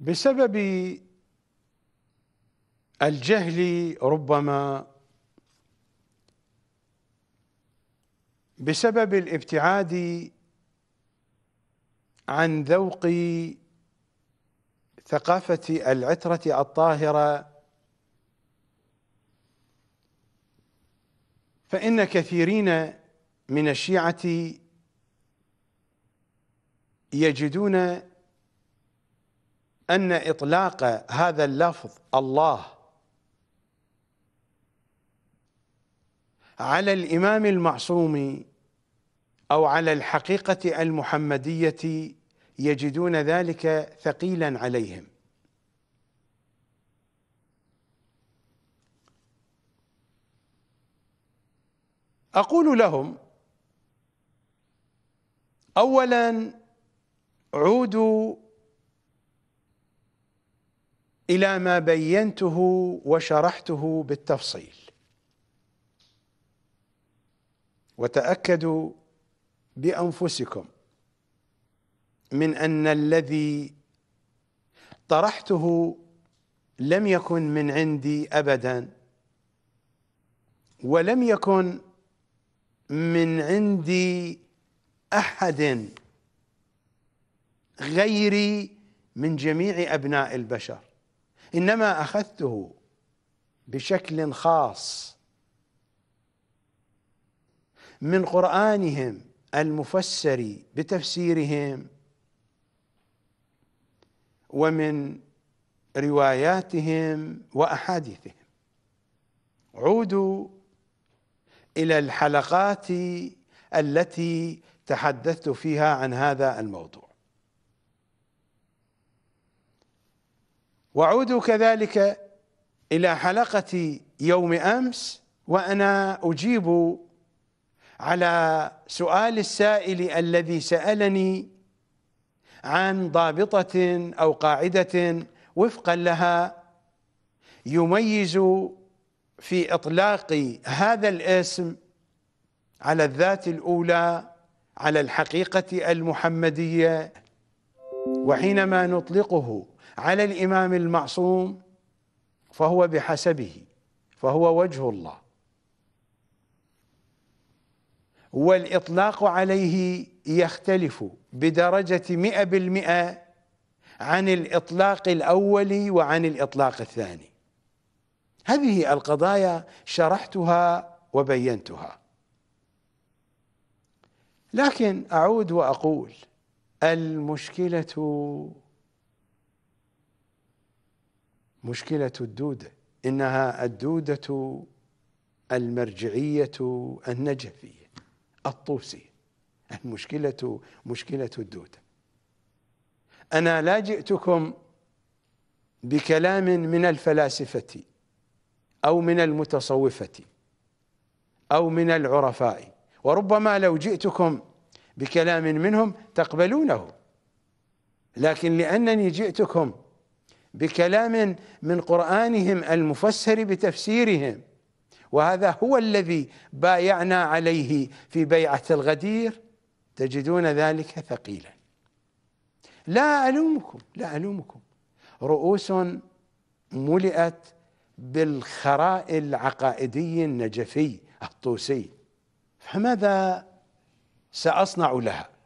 بسبب الجهل ربما بسبب الابتعاد عن ذوق ثقافة العترة الطاهرة فإن كثيرين من الشيعة يجدون أن إطلاق هذا اللفظ الله على الإمام المعصوم أو على الحقيقة المحمدية يجدون ذلك ثقيلا عليهم أقول لهم أولا عودوا إلى ما بينته وشرحته بالتفصيل وتأكدوا بأنفسكم من أن الذي طرحته لم يكن من عندي أبدا ولم يكن من عندي أحد غيري من جميع أبناء البشر انما اخذته بشكل خاص من قرانهم المفسر بتفسيرهم ومن رواياتهم واحاديثهم عودوا الى الحلقات التي تحدثت فيها عن هذا الموضوع وعودوا كذلك إلى حلقة يوم أمس وأنا أجيب على سؤال السائل الذي سألني عن ضابطة أو قاعدة وفقا لها يميز في إطلاق هذا الاسم على الذات الأولى على الحقيقة المحمدية وحينما نطلقه على الإمام المعصوم فهو بحسبه فهو وجه الله والإطلاق عليه يختلف بدرجة مئة بالمئة عن الإطلاق الأول وعن الإطلاق الثاني هذه القضايا شرحتها وبينتها لكن أعود وأقول المشكلة مشكلة الدودة إنها الدودة المرجعية النجفية الطوسية المشكلة مشكلة الدودة أنا لا جئتكم بكلام من الفلاسفة أو من المتصوفة أو من العرفاء وربما لو جئتكم بكلام منهم تقبلونه لكن لأنني جئتكم بكلام من قرانهم المفسر بتفسيرهم وهذا هو الذي بايعنا عليه في بيعه الغدير تجدون ذلك ثقيلا لا الومكم لا الومكم رؤوس ملئت بالخراء العقائدي النجفي الطوسي فماذا ساصنع لها